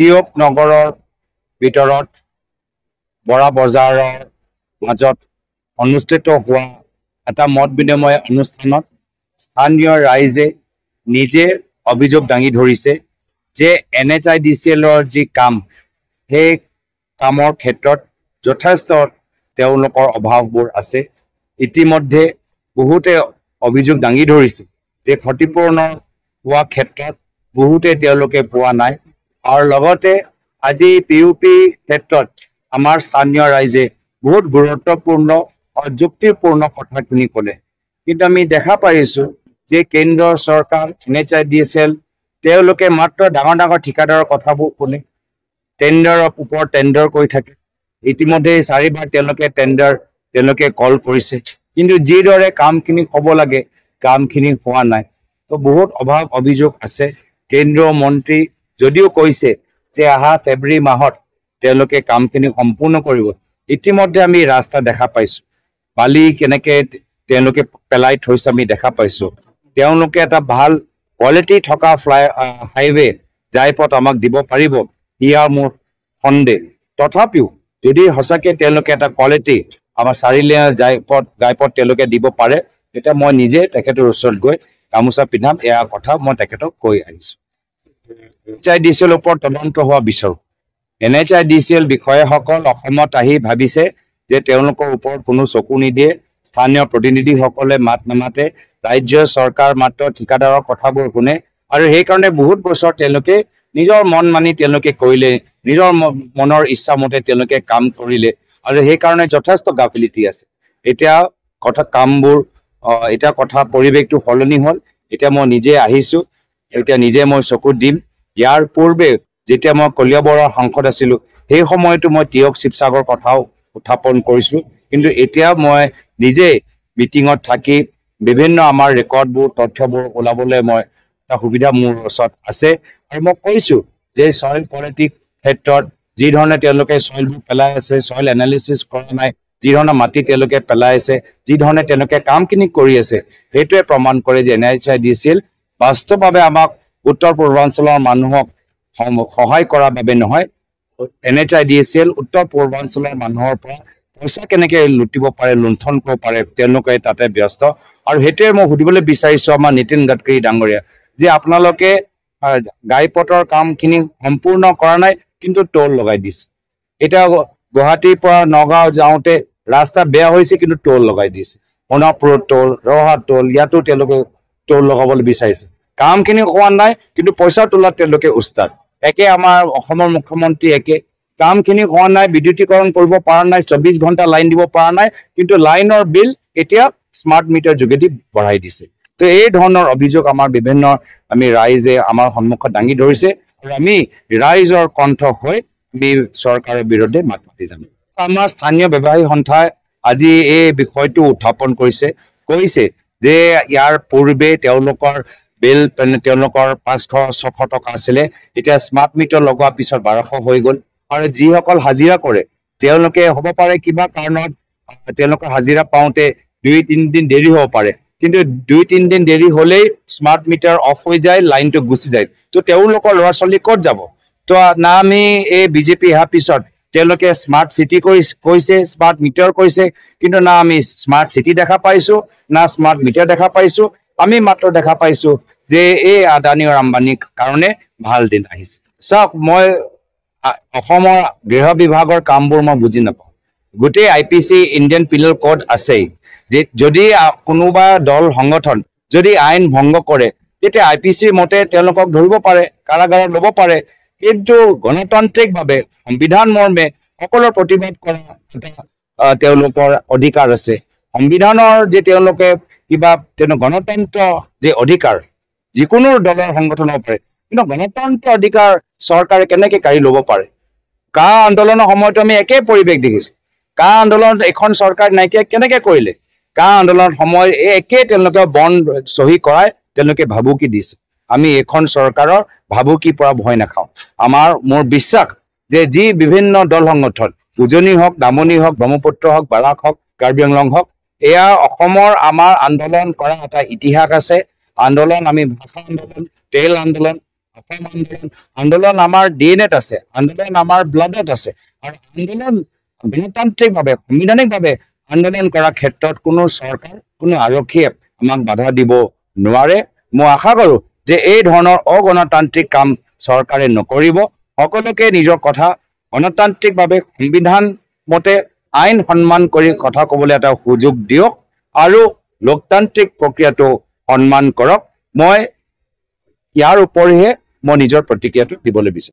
দিয়ক নগৰৰ ভিতৰত বৰা বজাৰৰ মাজত অনুষ্ঠিত হোৱা এটা মত বিনিময় অনুষ্ঠানত স্থানীয় ৰাইজে নিজে অভিযোগ দাঙি ধৰিছে যে N H I D C এলৰ যি কাম সেই কামৰ ক্ষেত্ৰত যথেষ্ট তেওঁলোকৰ অভাৱবোৰ আছে ইতিমধ্যে বহুতে অভিযোগ দাঙি ধৰিছে যে ক্ষতিপূৰণৰ পোৱা ক্ষেত্ৰত বহুতে তেওঁলোকে পোৱা নাই আৰু লগতে আজি পি ইউ পি ক্ষেত্ৰত আমাৰ স্থানীয় ৰাইজে বহুত গুৰুত্বপূৰ্ণ আৰু যুক্তিপূৰ্ণ কথাখিনি ক'লে কিন্তু আমি দেখা পাইছোঁ যে কেন্দ্ৰ চৰকাৰ N H I D S L তেওঁলোকে মাত্ৰ ডাঙৰ ডাঙৰ ঠিকাদাৰৰ কথাবোৰ শুনে টেণ্ডাৰৰ ওপৰত টেণ্ডাৰ কৰি থাকে ইতিমধ্যে চাৰিবাৰ তেওঁলোকে টেণ্ডাৰ তেওঁলোকে কল কৰিছে কিন্তু যিদৰে কামখিনি হ'ব লাগে কামখিনি হোৱা নাই তো বহুত অভাৱ অভিযোগ আছে কেন্দ্ৰীয় মন্ত্ৰী যদিও কৈছে যে অহা ফেব্ৰুৱাৰী মাহত তেওঁলোকে কামখিনি সম্পূৰ্ণ কৰিব ইতিমধ্যে আমি ৰাস্তা দেখা পাইছোঁ বালি কেনেকে তেওঁলোকে পেলাই থৈছে আমি দেখা পাইছো তেওঁলোকে এটা ভাল কোৱালিটি থকা ফ্লাই হাইৱে যাই পথ আমাক দিব পাৰিব সেয়া মোৰ সন্দেহ তথাপিও যদি সঁচাকৈ তেওঁলোকে এটা কোৱালিটি আমাৰ চাৰিলে যাই পথ গাই পথ তেওঁলোকে দিব পাৰে তেতিয়া মই নিজে তেখেতৰ ওচৰত গৈ গামোচা পিন্ধাম এয়া কথা মই তেখেতক কৈ আহিছোঁ N H I D C L ওপৰত তদন্ত হোৱা বিচাৰোঁ N H I D C L বিষয়াসকল অসমত আহি ভাবিছে যে তেওঁলোকৰ ওপৰত কোনো চকু নিদিয়ে স্থানীয় প্ৰতিনিধিসকলে মাত নামাতে ৰাজ্য চৰকাৰ মাত্ৰ ঠিকাদাৰৰ কথাবোৰ শুনে আৰু সেইকাৰণে বহুত বছৰ তেওঁলোকে নিজৰ মন মানি তেওঁলোকে কৰিলে নিজৰ মনৰ ইচ্ছামতে তেওঁলোকে কাম কৰিলে আৰু সেইকাৰণে যথেষ্ট গাফিলিটি আছে এতিয়া কথা কামবোৰ এতিয়া কথা পৰিৱেশটো সলনি হ'ল এতিয়া মই নিজে আহিছোঁ এতিয়া নিজে মই চকুত দিম ইয়াৰ পূৰ্বে যেতিয়া মই কলিয়াবৰৰ সাংসদ আছিলোঁ সেই সময়তো মই তিয়ক শিৱসাগৰ কথাও উত্থাপন কৰিছিলোঁ কিন্তু এতিয়া মই নিজে মিটিঙত থাকি বিভিন্ন আমাৰ ৰেকৰ্ডবোৰ তথ্যবোৰ ওলাবলৈ মই এটা সুবিধা মোৰ ওচৰত আছে আৰু মই কৈছোঁ যে চইল পলিটিক ক্ষেত্ৰত যিধৰণে তেওঁলোকে চইলবোৰ পেলাই আছে চইল এনালিচিছ কৰা নাই যি ধৰণৰ মাটি তেওঁলোকে পেলাই আছে যিধৰণে তেওঁলোকে কামখিনি কৰি আছে সেইটোৱে প্ৰমাণ কৰে যে এন আই চি আই দিছিল বাস্তৱভাৱে আমাক উত্তৰ পূৰ্বাঞ্চলৰ মানুহক সহায় কৰাৰ বাবে নহয় N H I D A L উত্তৰ পূৰ্বাঞ্চলৰ মানুহৰ পৰা পইচা কেনেকৈ লুটিব পাৰে লুণ্ঠন কৰিব পাৰে তেওঁলোকে তাতে ব্যস্ত আৰু সেইটোৱে মই সুধিবলৈ বিচাৰিছো আমাৰ নীতিন গাডকাৰী ডাঙৰীয়া যে আপোনালোকে গাই পথৰ কামখিনি সম্পূৰ্ণ কৰা নাই কিন্তু টোল লগাই দিছে এতিয়া গুৱাহাটীৰ পৰা নগাঁও যাওঁতে ৰাস্তা বেয়া হৈছে কিন্তু টোল লগাই দিছে সোণাপুৰৰ টোল ৰহা টোল ইয়াতো তেওঁলোকে তোৰ লগাবলৈ বিচাৰিছে কামখিনি হোৱা নাই কিন্তু পইচা তোলাত তেওঁলোকে উস্তাদ একে আমাৰ অসমৰ মুখ্যমন্ত্ৰী একে কামখিনি হোৱা নাই বিদ্যুতিকৰণ কৰিব পৰা নাই চৌব্বিছ ঘণ্টা লাইন দিব পৰা নাই কিন্তু লাইনৰ বিল এতিয়া স্মাৰ্ট মিটাৰ যোগেদি বঢ়াই দিছে তো এই ধৰণৰ অভিযোগ আমাৰ বিভিন্ন আমি ৰাইজে আমাৰ সন্মুখত দাঙি ধৰিছে আৰু আমি ৰাইজৰ কণ্ঠ হৈ আমি চৰকাৰৰ বিৰুদ্ধে মাত মাতি যাম আমাৰ স্থানীয় ব্যৱসায়ী সন্থাই আজি এই বিষয়টো উত্থাপন কৰিছে কৈছে যে ইয়াৰ পূৰ্বে তেওঁলোকৰ বিল তেওঁলোকৰ পাঁচশ ছশ টকা আছিলে এতিয়া স্মাৰ্ট মিটাৰ লগোৱাৰ পিছত বাৰশ হৈ গ'ল আৰু যিসকল হাজিৰা কৰে তেওঁলোকে হ'ব পাৰে কিবা কাৰণত তেওঁলোকৰ হাজিৰা পাওঁতে দুই তিনিদিন দেৰি হ'ব পাৰে কিন্তু দুই তিনিদিন দেৰি হ'লেই স্মাৰ্ট মিটাৰ অফ হৈ যায় লাইনটো গুচি যায় তো তেওঁলোকৰ ল'ৰা ছোৱালী ক'ত যাব তো না আমি এই বিজেপি অহাৰ পিছত তেওঁলোকে স্মাৰ্ট চিটি কৈছে স্মাৰ্ট মিটাৰ কৈছে কিন্তু না আমি স্মাৰ্ট চিটি দেখা পাইছো না স্মাৰ্ট মিটাৰ দেখা পাইছো আমি মাত্ৰ দেখা পাইছো যে এই আদানী আৰু আম্বানীৰ কাৰণে ভাল দিন আহিছে চাওক মই অসমৰ গৃহ বিভাগৰ কামবোৰ মই বুজি নাপাওঁ গোটেই I P C Indian penal code আছেই যে যদি কোনোবা দল সংগঠন যদি আইন ভংগ কৰে তেতিয়া আই পি চি মতে তেওঁলোকক ধৰিব পাৰে কাৰাগাৰত ল'ব পাৰে কিন্তু গণতান্ত্ৰিকভাৱে সংবিধান মৰ্মে সকলো প্ৰতিবাদ কৰা এটা তেওঁলোকৰ অধিকাৰ আছে সংবিধানৰ যে তেওঁলোকে কিবা তেওঁ গণতন্ত্ৰ যে অধিকাৰ যিকোনো দলৰ সংগঠন হ'ব পাৰে কিন্তু গণতন্ত্ৰ অধিকাৰ চৰকাৰে কেনেকে কাঢ়ি ল'ব পাৰে কা আন্দোলনৰ সময়তো আমি একেই পৰিৱেশ দেখিছোঁ কা আন্দোলন এখন চৰকাৰ নাইকিয়া কেনেকে কৰিলে কা আন্দোলনৰ সময় একেই তেওঁলোকে বন চহী কৰাই তেওঁলোকে ভাবুকি দিছে আমি এখন চৰকাৰৰ ভাবুকিৰ পৰা ভয় নাখাওঁ আমাৰ মোৰ বিশ্বাস যে যি বিভিন্ন দল সংগঠন উজনি হওক দামনি হওক ব্ৰহ্মপুত্ৰ হওক বাৰাক হওক কাৰ্বি আংলং হওক এয়া অসমৰ আমাৰ আন্দোলন কৰা এটা ইতিহাস আছে আন্দোলন আমি ভাষা আন্দোলন তেল আন্দোলন অসম আন্দোলন আন্দোলন আমাৰ ডি এন এত আছে আন্দোলন আমাৰ ব্লাডত আছে আৰু আন্দোলন গণতান্ত্ৰিকভাৱে সাংবিধানিকভাৱে আন্দোলন কৰাৰ ক্ষেত্ৰত কোনো চৰকাৰ কোনো আৰক্ষীয়ে আমাক বাধা দিব নোৱাৰে মই আশা কৰোঁ যে এই ধৰণৰ অগণতান্ত্ৰিক কাম চৰকাৰে নকৰিব সকলোকে নিজৰ কথা গণতান্ত্ৰিকভাৱে সংবিধান মতে আইন সন্মান কৰি কথা ক'বলৈ এটা সুযোগ দিয়ক আৰু লোকতান্ত্ৰিক প্ৰক্ৰিয়াটো সন্মান কৰক মই ইয়াৰ উপৰিহে মই নিজৰ প্ৰতিক্ৰিয়াটো দিবলৈ বিচাৰোঁ